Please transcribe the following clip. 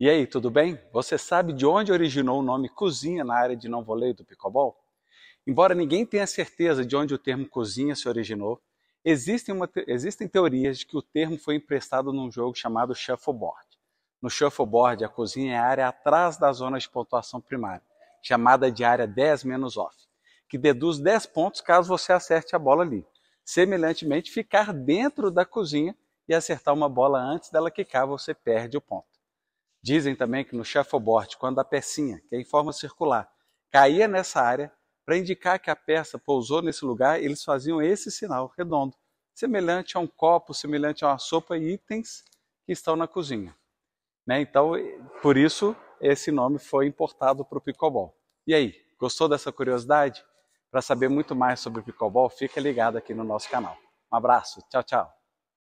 E aí, tudo bem? Você sabe de onde originou o nome cozinha na área de não voleio do picobol? Embora ninguém tenha certeza de onde o termo cozinha se originou, existem, uma, existem teorias de que o termo foi emprestado num jogo chamado shuffleboard. No shuffleboard, a cozinha é a área atrás da zona de pontuação primária, chamada de área 10 menos off, que deduz 10 pontos caso você acerte a bola ali. Semelhantemente, ficar dentro da cozinha e acertar uma bola antes dela quicar, você perde o ponto. Dizem também que no shuffleboard, quando a pecinha, que é em forma circular, caía nessa área, para indicar que a peça pousou nesse lugar, eles faziam esse sinal redondo, semelhante a um copo, semelhante a uma sopa e itens que estão na cozinha. Né? Então, por isso, esse nome foi importado para o picobol. E aí, gostou dessa curiosidade? Para saber muito mais sobre o picobol, fica ligado aqui no nosso canal. Um abraço, tchau, tchau.